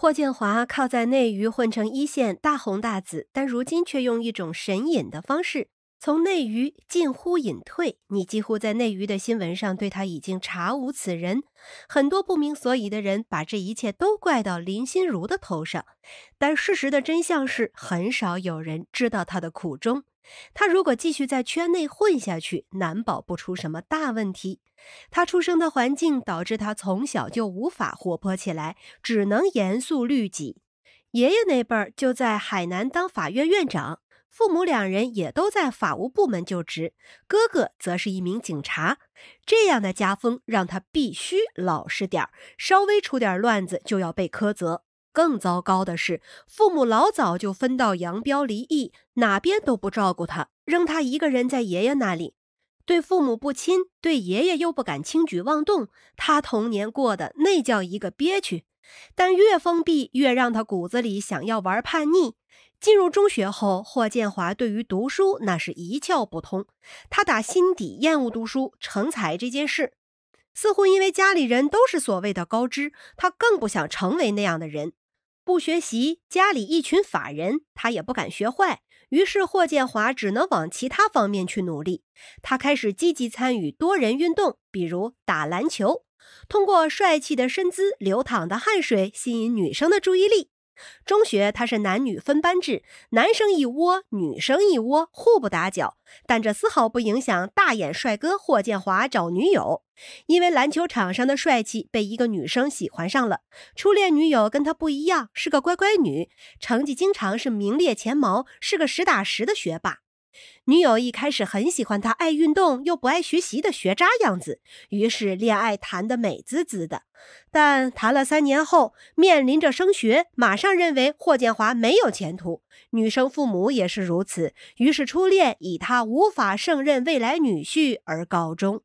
霍建华靠在内娱混成一线，大红大紫，但如今却用一种神隐的方式从内娱近乎隐退。你几乎在内娱的新闻上对他已经查无此人。很多不明所以的人把这一切都怪到林心如的头上，但事实的真相是，很少有人知道他的苦衷。他如果继续在圈内混下去，难保不出什么大问题。他出生的环境导致他从小就无法活泼起来，只能严肃律己。爷爷那辈儿就在海南当法院院长，父母两人也都在法务部门就职，哥哥则是一名警察。这样的家风让他必须老实点儿，稍微出点乱子就要被苛责。更糟糕的是，父母老早就分道扬镳、离异，哪边都不照顾他，扔他一个人在爷爷那里。对父母不亲，对爷爷又不敢轻举妄动，他童年过得那叫一个憋屈。但越封闭，越让他骨子里想要玩叛逆。进入中学后，霍建华对于读书那是一窍不通，他打心底厌恶读书、成才这件事。似乎因为家里人都是所谓的高知，他更不想成为那样的人。不学习，家里一群法人，他也不敢学坏。于是霍建华只能往其他方面去努力。他开始积极参与多人运动，比如打篮球，通过帅气的身姿、流淌的汗水吸引女生的注意力。中学他是男女分班制，男生一窝，女生一窝，互不打搅。但这丝毫不影响大眼帅哥霍建华找女友，因为篮球场上的帅气被一个女生喜欢上了。初恋女友跟他不一样，是个乖乖女，成绩经常是名列前茅，是个实打实的学霸。女友一开始很喜欢他爱运动又不爱学习的学渣样子，于是恋爱谈得美滋滋的。但谈了三年后，面临着升学，马上认为霍建华没有前途，女生父母也是如此，于是初恋以他无法胜任未来女婿而告终。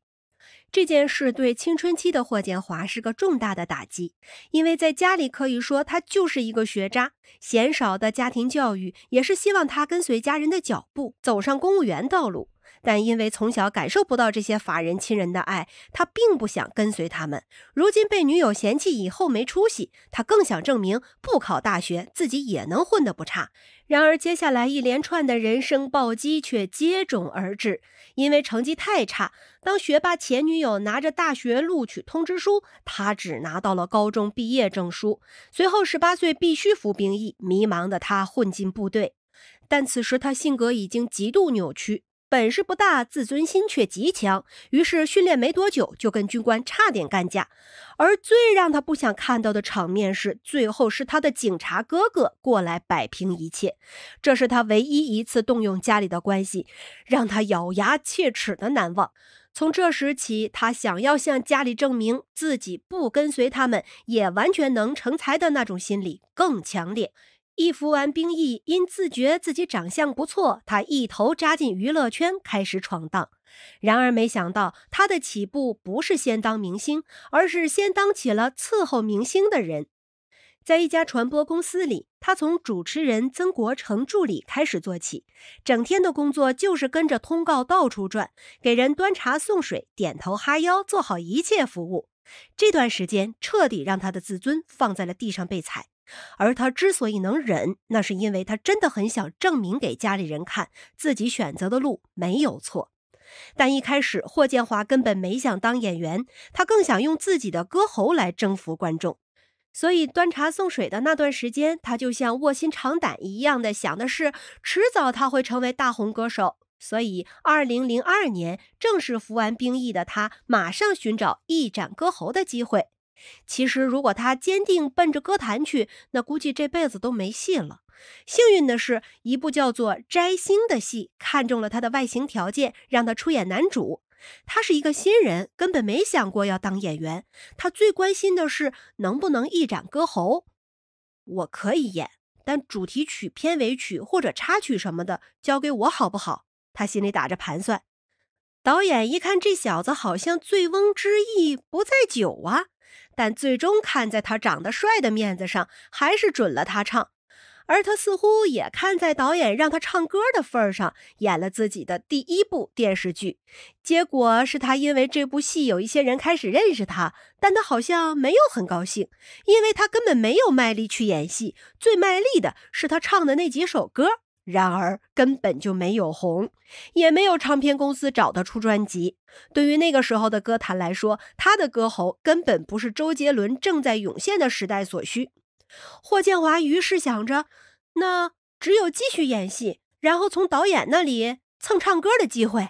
这件事对青春期的霍建华是个重大的打击，因为在家里可以说他就是一个学渣，嫌少的家庭教育也是希望他跟随家人的脚步走上公务员道路。但因为从小感受不到这些法人亲人的爱，他并不想跟随他们。如今被女友嫌弃，以后没出息，他更想证明不考大学自己也能混得不差。然而，接下来一连串的人生暴击却接踵而至。因为成绩太差，当学霸前女友拿着大学录取通知书，他只拿到了高中毕业证书。随后，十八岁必须服兵役，迷茫的他混进部队。但此时他性格已经极度扭曲。本事不大，自尊心却极强，于是训练没多久就跟军官差点干架。而最让他不想看到的场面是，最后是他的警察哥哥过来摆平一切。这是他唯一一次动用家里的关系，让他咬牙切齿的难忘。从这时起，他想要向家里证明自己不跟随他们也完全能成才的那种心理更强烈。一服完兵役，因自觉自己长相不错，他一头扎进娱乐圈，开始闯荡。然而，没想到他的起步不是先当明星，而是先当起了伺候明星的人。在一家传播公司里，他从主持人曾国成助理开始做起，整天的工作就是跟着通告到处转，给人端茶送水，点头哈腰，做好一切服务。这段时间彻底让他的自尊放在了地上被踩。而他之所以能忍，那是因为他真的很想证明给家里人看，自己选择的路没有错。但一开始，霍建华根本没想当演员，他更想用自己的歌喉来征服观众。所以端茶送水的那段时间，他就像卧薪尝胆一样的想的是，迟早他会成为大红歌手。所以，2002年正式服完兵役的他，马上寻找一展歌喉的机会。其实，如果他坚定奔着歌坛去，那估计这辈子都没戏了。幸运的是，一部叫做《摘星》的戏看中了他的外形条件，让他出演男主。他是一个新人，根本没想过要当演员。他最关心的是能不能一展歌喉。我可以演，但主题曲、片尾曲或者插曲什么的，交给我好不好？他心里打着盘算。导演一看这小子好像醉翁之意不在酒啊，但最终看在他长得帅的面子上，还是准了他唱。而他似乎也看在导演让他唱歌的份上，演了自己的第一部电视剧。结果是他因为这部戏有一些人开始认识他，但他好像没有很高兴，因为他根本没有卖力去演戏，最卖力的是他唱的那几首歌。然而根本就没有红，也没有唱片公司找他出专辑。对于那个时候的歌坛来说，他的歌喉根本不是周杰伦正在涌现的时代所需。霍建华于是想着，那只有继续演戏，然后从导演那里蹭唱歌的机会。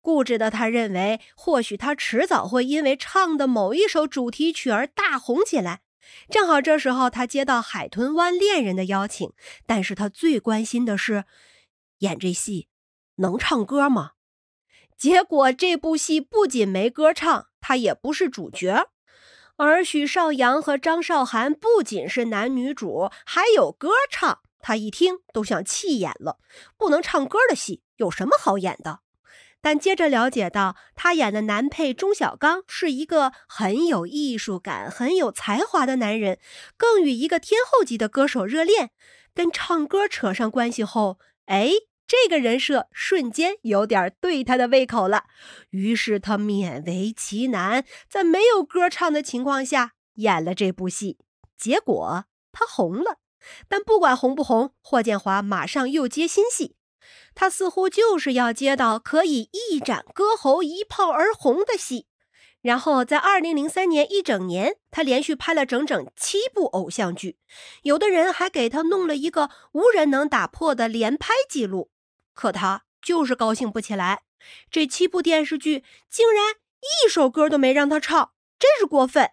固执的他认为，或许他迟早会因为唱的某一首主题曲而大红起来。正好这时候，他接到《海豚湾恋人》的邀请，但是他最关心的是，演这戏能唱歌吗？结果这部戏不仅没歌唱，他也不是主角，而许绍洋和张韶涵不仅是男女主，还有歌唱。他一听都想气眼了，不能唱歌的戏有什么好演的？但接着了解到，他演的男配钟小刚是一个很有艺术感、很有才华的男人，更与一个天后级的歌手热恋，跟唱歌扯上关系后，哎，这个人设瞬间有点对他的胃口了。于是他勉为其难，在没有歌唱的情况下演了这部戏，结果他红了。但不管红不红，霍建华马上又接新戏。他似乎就是要接到可以一展歌喉、一炮而红的戏，然后在2003年一整年，他连续拍了整整七部偶像剧。有的人还给他弄了一个无人能打破的连拍记录，可他就是高兴不起来。这七部电视剧竟然一首歌都没让他唱，真是过分！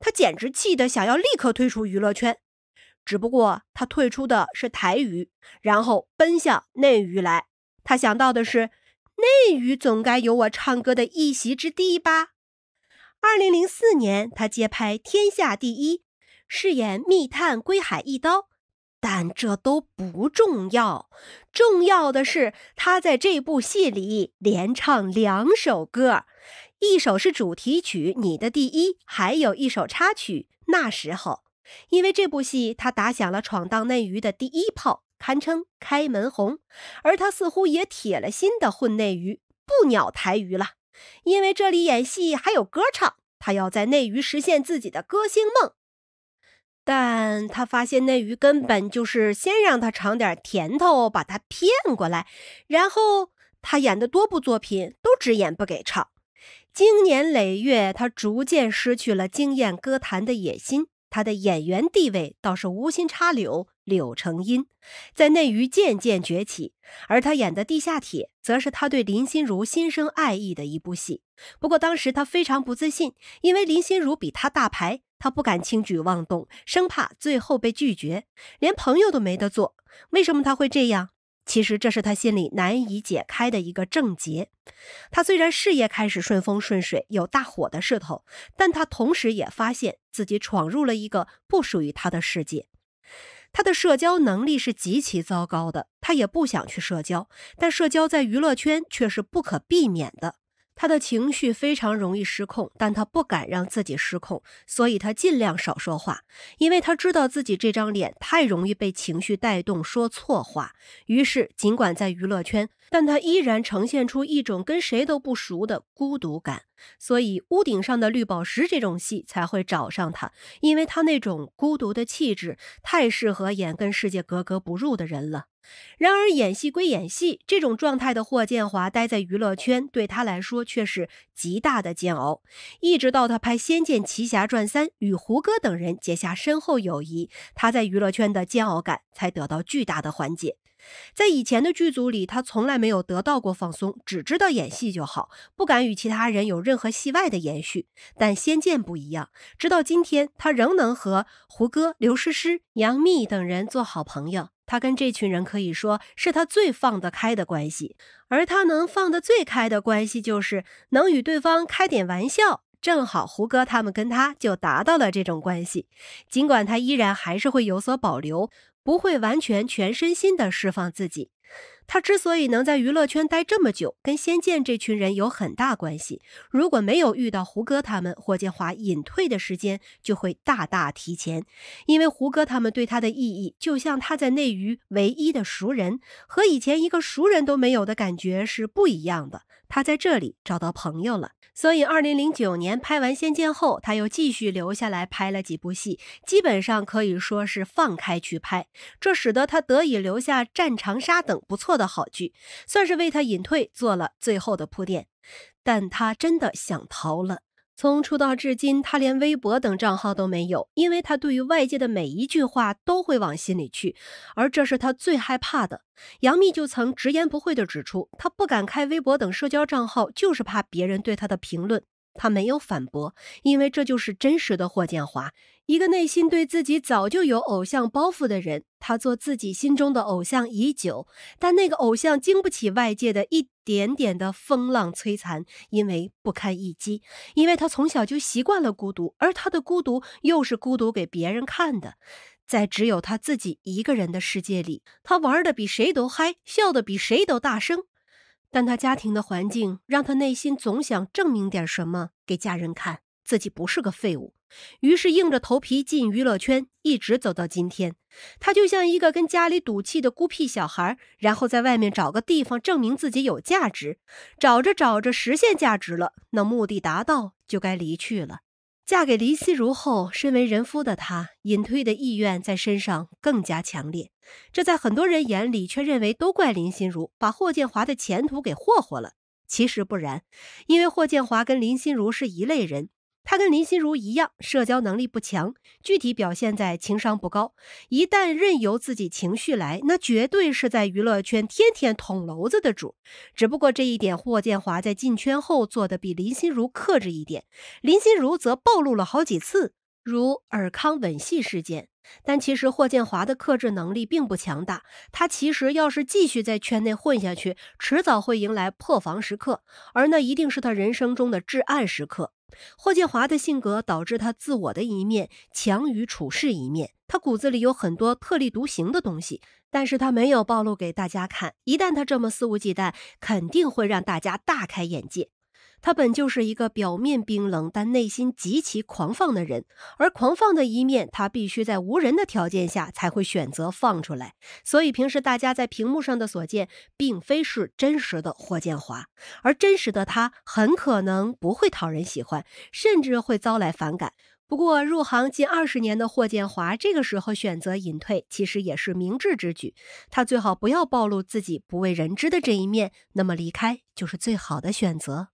他简直气得想要立刻退出娱乐圈。只不过他退出的是台语，然后奔向内娱来。他想到的是，内娱总该有我唱歌的一席之地吧。二零零四年，他接拍《天下第一》，饰演密探归海一刀，但这都不重要。重要的是，他在这部戏里连唱两首歌，一首是主题曲《你的第一》，还有一首插曲《那时候》。因为这部戏，他打响了闯荡内娱的第一炮，堪称开门红。而他似乎也铁了心的混内娱，不鸟台娱了。因为这里演戏还有歌唱，他要在内娱实现自己的歌星梦。但他发现内娱根本就是先让他尝点甜头，把他骗过来，然后他演的多部作品都只演不给唱。经年累月，他逐渐失去了惊艳歌坛的野心。他的演员地位倒是无心插柳，柳成荫，在内娱渐渐崛起，而他演的《地下铁》则是他对林心如心生爱意的一部戏。不过当时他非常不自信，因为林心如比他大牌，他不敢轻举妄动，生怕最后被拒绝，连朋友都没得做。为什么他会这样？其实这是他心里难以解开的一个症结。他虽然事业开始顺风顺水，有大火的势头，但他同时也发现自己闯入了一个不属于他的世界。他的社交能力是极其糟糕的，他也不想去社交，但社交在娱乐圈却是不可避免的。他的情绪非常容易失控，但他不敢让自己失控，所以他尽量少说话，因为他知道自己这张脸太容易被情绪带动，说错话。于是，尽管在娱乐圈，但他依然呈现出一种跟谁都不熟的孤独感，所以屋顶上的绿宝石这种戏才会找上他，因为他那种孤独的气质太适合演跟世界格格不入的人了。然而，演戏归演戏，这种状态的霍建华待在娱乐圈对他来说却是极大的煎熬。一直到他拍《仙剑奇侠传三》与胡歌等人结下深厚友谊，他在娱乐圈的煎熬感才得到巨大的缓解。在以前的剧组里，他从来没有得到过放松，只知道演戏就好，不敢与其他人有任何戏外的延续。但仙剑不一样，直到今天，他仍能和胡歌、刘诗诗、杨幂等人做好朋友。他跟这群人可以说是他最放得开的关系，而他能放得最开的关系，就是能与对方开点玩笑。正好胡歌他们跟他就达到了这种关系，尽管他依然还是会有所保留，不会完全全身心的释放自己。他之所以能在娱乐圈待这么久，跟《仙剑》这群人有很大关系。如果没有遇到胡歌他们，霍建华隐退的时间就会大大提前。因为胡歌他们对他的意义，就像他在内娱唯一的熟人，和以前一个熟人都没有的感觉是不一样的。他在这里找到朋友了，所以二零零九年拍完《仙剑》后，他又继续留下来拍了几部戏，基本上可以说是放开去拍，这使得他得以留下《战长沙》等不错。的好剧，算是为他隐退做了最后的铺垫，但他真的想逃了。从出道至今，他连微博等账号都没有，因为他对于外界的每一句话都会往心里去，而这是他最害怕的。杨幂就曾直言不讳地指出，他不敢开微博等社交账号，就是怕别人对他的评论。他没有反驳，因为这就是真实的霍建华，一个内心对自己早就有偶像包袱的人。他做自己心中的偶像已久，但那个偶像经不起外界的一点点的风浪摧残，因为不堪一击。因为他从小就习惯了孤独，而他的孤独又是孤独给别人看的。在只有他自己一个人的世界里，他玩的比谁都嗨，笑的比谁都大声。但他家庭的环境让他内心总想证明点什么给家人看，自己不是个废物，于是硬着头皮进娱乐圈，一直走到今天。他就像一个跟家里赌气的孤僻小孩，然后在外面找个地方证明自己有价值，找着找着实现价值了，那目的达到就该离去了。嫁给林心如后，身为人夫的他，隐退的意愿在身上更加强烈。这在很多人眼里，却认为都怪林心如把霍建华的前途给霍霍了。其实不然，因为霍建华跟林心如是一类人。他跟林心如一样，社交能力不强，具体表现在情商不高。一旦任由自己情绪来，那绝对是在娱乐圈天天捅娄子的主。只不过这一点，霍建华在进圈后做的比林心如克制一点，林心如则暴露了好几次，如尔康吻戏事件。但其实霍建华的克制能力并不强大，他其实要是继续在圈内混下去，迟早会迎来破防时刻，而那一定是他人生中的至暗时刻。霍建华的性格导致他自我的一面强于处事一面，他骨子里有很多特立独行的东西，但是他没有暴露给大家看。一旦他这么肆无忌惮，肯定会让大家大开眼界。他本就是一个表面冰冷但内心极其狂放的人，而狂放的一面，他必须在无人的条件下才会选择放出来。所以平时大家在屏幕上的所见，并非是真实的霍建华，而真实的他很可能不会讨人喜欢，甚至会遭来反感。不过入行近二十年的霍建华，这个时候选择隐退，其实也是明智之举。他最好不要暴露自己不为人知的这一面，那么离开就是最好的选择。